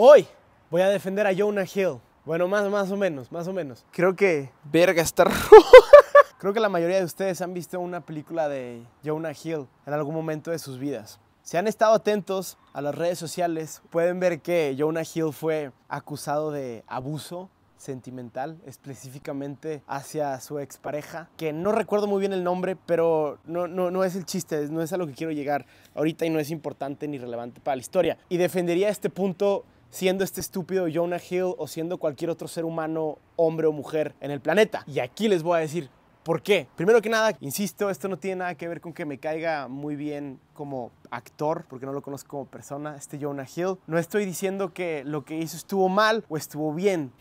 Hoy voy a defender a Jonah Hill. Bueno, más, más o menos, más o menos. Creo que... Verga, está Creo que la mayoría de ustedes han visto una película de Jonah Hill en algún momento de sus vidas. Si han estado atentos a las redes sociales, pueden ver que Jonah Hill fue acusado de abuso sentimental, específicamente hacia su expareja, que no recuerdo muy bien el nombre, pero no, no, no, es el chiste, no es a lo que quiero llegar ahorita y no es importante ni relevante para la historia. Y defendería este punto siendo este estúpido Jonah Hill o siendo cualquier otro ser humano, hombre o mujer en el planeta. Y aquí les voy a decir por qué. Primero que nada, insisto, esto no tiene nada que ver con que me caiga muy bien como actor, porque no lo conozco como persona, este Jonah Hill. No estoy diciendo que lo que hizo estuvo mal o estuvo bien.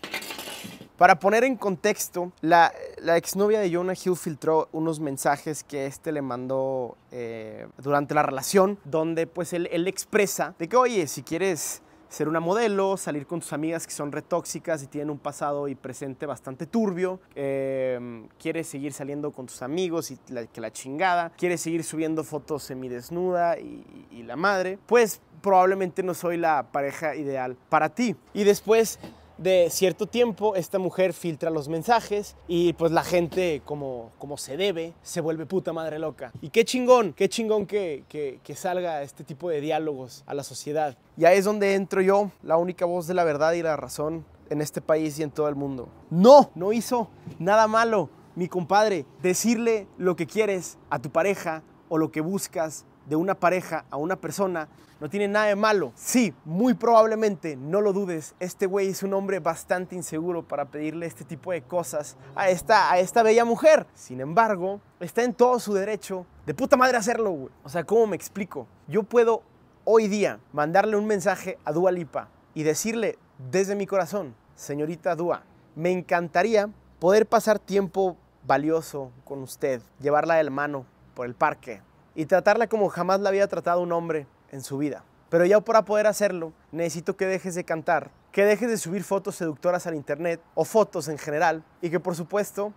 Para poner en contexto, la, la, exnovia de Jonah Hill filtró unos mensajes que este le mandó eh, durante la relación, donde pues él, él expresa de que, oye, si quieres ser una modelo, salir con tus amigas que son retóxicas y tienen un pasado y presente bastante turbio, em, quieres seguir saliendo con tus amigos y la, que la chingada, quieres seguir subiendo fotos semidesnuda y, y la madre, pues probablemente no soy la pareja ideal para ti. Y después de cierto tiempo esta mujer filtra los mensajes y pues la gente como, como se debe se vuelve puta madre loca. Y qué chingón, qué chingón que, que, que salga este tipo de diálogos a la sociedad. Y ahí es donde entro yo, la única voz de la verdad y la razón en este país y en todo el mundo. No, no hizo nada malo, mi compadre. Decirle lo que quieres a tu pareja o lo que buscas de una pareja a una persona no tiene nada de malo. Sí, muy probablemente, no lo dudes, este güey es un hombre bastante inseguro para pedirle este tipo de cosas a esta, a esta bella mujer. Sin embargo, está en todo su derecho de puta madre hacerlo, güey. O sea, ¿cómo me explico? Yo puedo hoy día mandarle un mensaje a Dua Lipa y decirle desde mi corazón, señorita Dua, me encantaría poder pasar tiempo valioso con usted, llevarla de la mano por el parque, y tratarla como jamás la había tratado un hombre en su vida. Pero ya para poder hacerlo, necesito que dejes de cantar, que dejes de subir fotos seductoras al internet o fotos en general y que por supuesto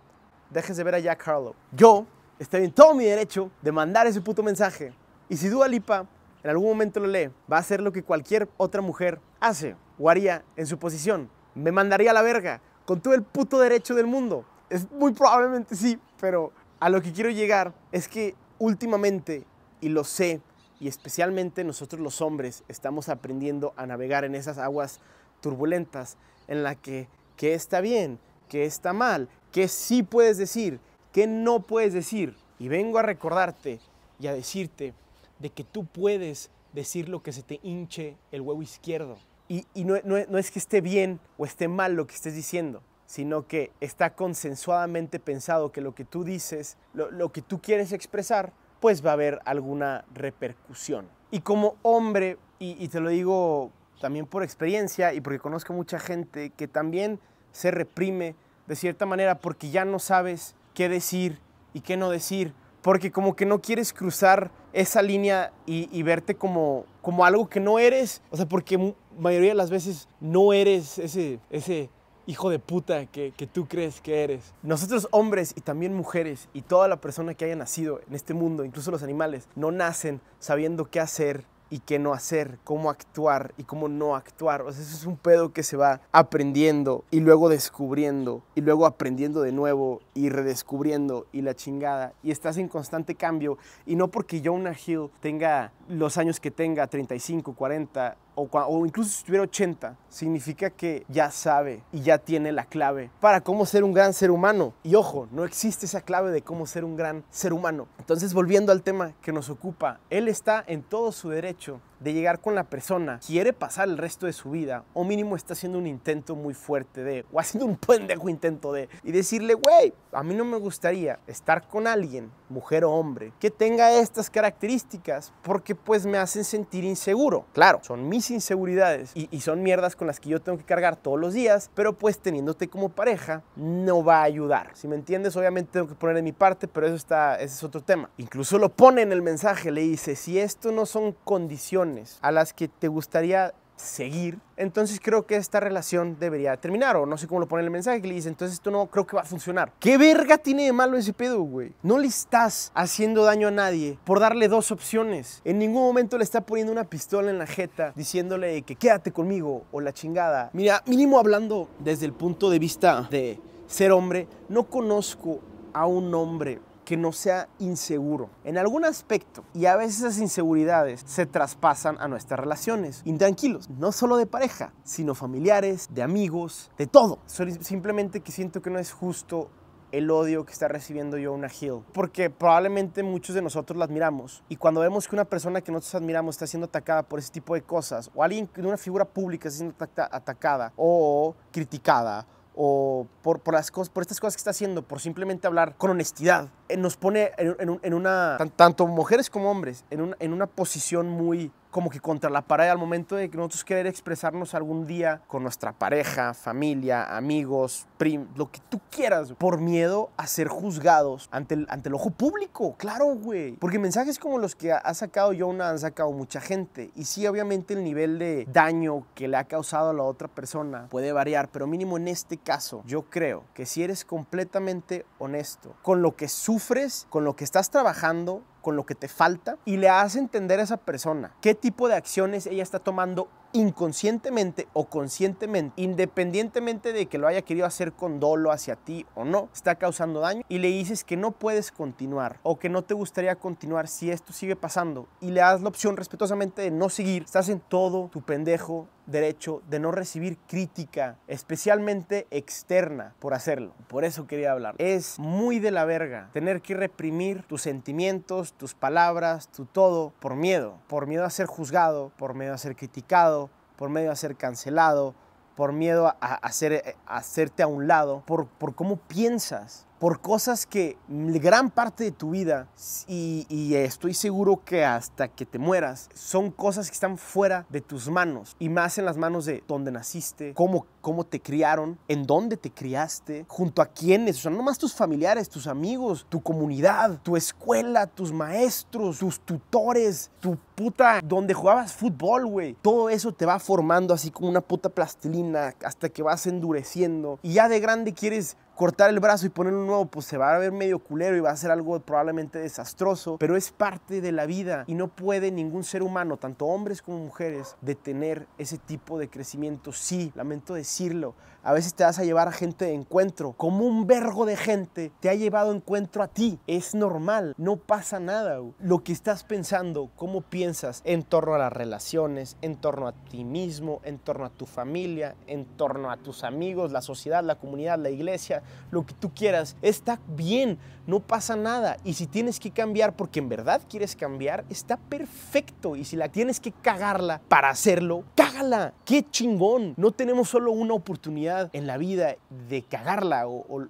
dejes de ver a Jack Harlow. Yo estoy en todo mi derecho de mandar ese puto mensaje. Y si Dua Lipa en algún momento lo lee, va a hacer lo que cualquier otra mujer hace o haría en su posición. Me mandaría a la verga con todo el puto derecho del mundo. Es muy probablemente sí, pero a lo que quiero llegar es que últimamente, y lo sé, y especialmente nosotros los hombres estamos aprendiendo a navegar en esas aguas turbulentas en la que qué está bien, qué está mal, qué sí puedes decir, qué no puedes decir. Y vengo a recordarte y a decirte de que tú puedes decir lo que se te hinche el huevo izquierdo. Y, no es que esté bien o esté mal lo que estés diciendo sino que está consensuadamente pensado que lo que tú dices, lo, que tú quieres expresar, pues va a haber alguna repercusión. Y como hombre, y, te lo digo también por experiencia y porque conozco mucha gente que también se reprime de cierta manera porque ya no sabes qué decir y qué no decir, porque como que no quieres cruzar esa línea y, y verte como, como algo que no eres, o sea, porque mayoría de las veces no eres ese, ese hijo de puta que, tú crees que eres. Nosotros hombres y también mujeres y toda la persona que haya nacido en este mundo, incluso los animales, no nacen sabiendo qué hacer y qué no hacer, cómo actuar y cómo no actuar. O sea, eso es un pedo que se va aprendiendo y luego descubriendo y luego aprendiendo de nuevo y redescubriendo y la chingada. Y estás en constante cambio. Y no porque Jonah Hill tenga los años que tenga, 35, 40 o, incluso si tuviera 80, significa que ya sabe y ya tiene la clave para cómo ser un gran ser humano. Y ojo, no existe esa clave de cómo ser un gran ser humano. Entonces, volviendo al tema que nos ocupa, él está en todo su derecho de llegar con la persona, quiere pasar el resto de su vida, o mínimo está haciendo un intento muy fuerte de, o haciendo un pendejo intento de, y decirle, güey, a mí no me gustaría estar con alguien, mujer o hombre, que tenga estas características, porque pues me hacen sentir inseguro. Claro, son mis inseguridades y, son mierdas con las que yo tengo que cargar todos los días, pero pues teniéndote como pareja, no va a ayudar. Si me entiendes, obviamente tengo que poner en mi parte, pero eso está, ese es otro tema. Incluso lo pone en el mensaje, le dice, si esto no son condiciones, a las que te gustaría seguir, entonces creo que esta relación debería terminar. O no sé cómo lo pone el mensaje que le dice, entonces esto no creo que va a funcionar. ¿Qué verga tiene de malo ese pedo, güey? No le estás haciendo daño a nadie por darle dos opciones. En ningún momento le está poniendo una pistola en la jeta diciéndole que quédate conmigo o la chingada. Mira, mínimo hablando desde el punto de vista de ser hombre, no conozco a un hombre que no sea inseguro en algún aspecto y a veces esas inseguridades se traspasan a nuestras relaciones intranquilos, no solo de pareja, sino familiares, de amigos, de todo. Simplemente que siento que no es justo el odio que está recibiendo yo una Hill. Porque probablemente muchos de nosotros la admiramos. Y cuando vemos que una persona que nosotros admiramos está siendo atacada por ese tipo de cosas, o alguien de una figura pública está siendo atacada o criticada, o por, las cosas, por estas cosas que está haciendo, por simplemente hablar con honestidad, eh, nos pone en, una, tanto mujeres como hombres, en, en una posición muy como que contra la pared al momento de que nosotros querer expresarnos algún día con nuestra pareja, familia, amigos, prim, lo que tú quieras, por miedo a ser juzgados ante el, ante el ojo público, claro, güey. Porque mensajes como los que ha sacado yo una han sacado mucha gente. Y sí, obviamente el nivel de daño que le ha causado a la otra persona puede variar, pero mínimo en este caso, yo creo que si eres completamente honesto con lo que sufres, con lo que estás trabajando, con lo que te falta y le hace entender a esa persona qué tipo de acciones ella está tomando inconscientemente o conscientemente, independientemente de que lo haya querido hacer con dolo hacia ti o no, está causando daño y le dices que no puedes continuar o que no te gustaría continuar si esto sigue pasando y le das la opción respetuosamente de no seguir, estás en todo tu pendejo derecho de no recibir crítica, especialmente externa, por hacerlo. Por eso quería hablar. Es muy de la verga tener que reprimir tus sentimientos, tus palabras, tu todo por miedo. Por miedo a ser juzgado, por miedo a ser criticado por medio a ser cancelado, por miedo a, hacer, eh, hacerte a un lado, por, por cómo piensas, por cosas que gran parte de tu vida, y, estoy seguro que hasta que te mueras, son cosas que están fuera de tus manos, y más en las manos de dónde naciste, cómo, cómo te criaron, en dónde te criaste, junto a quiénes, o sea, no más tus familiares, tus amigos, tu comunidad, tu escuela, tus maestros, tus tutores, tu puta, donde jugabas fútbol, güey. Todo eso te va formando así como una puta plastilina hasta que vas endureciendo, y ya de grande quieres cortar el brazo y poner un nuevo, pues se va a ver medio culero y va a ser algo probablemente desastroso, pero es parte de la vida y no puede ningún ser humano, tanto hombres como mujeres, detener ese tipo de crecimiento. Sí, lamento decirlo, a veces te vas a llevar a gente de encuentro, como un vergo de gente te ha llevado encuentro a ti. Es normal, no pasa nada. Lo que estás pensando, cómo piensas en torno a las relaciones, en torno a ti mismo, en torno a tu familia, en torno a tus amigos, la sociedad, la comunidad, la iglesia, lo que tú quieras, está bien, no pasa nada. Y si tienes que cambiar porque en verdad quieres cambiar, está perfecto. Y si la tienes que cagarla para hacerlo, cágala. ¡Qué chingón! No tenemos solo una oportunidad en la vida de cagarla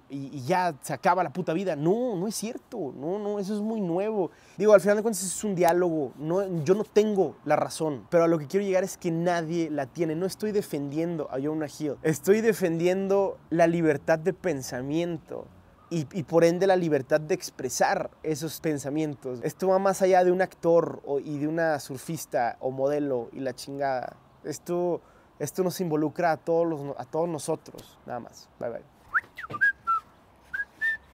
y, ya se acaba la puta vida. No, no es cierto. No, no, eso es muy nuevo. Digo, al final de cuentas es un diálogo. No, yo no tengo la razón, pero a lo que quiero llegar es que nadie la tiene. No estoy defendiendo a Jonah Hill. Estoy defendiendo la libertad de pensar pensamiento y, por ende la libertad de expresar esos pensamientos. Esto va más allá de un actor y de una surfista o modelo y la chingada. Esto, esto nos involucra a todos, a todos nosotros, nada más. Bye bye.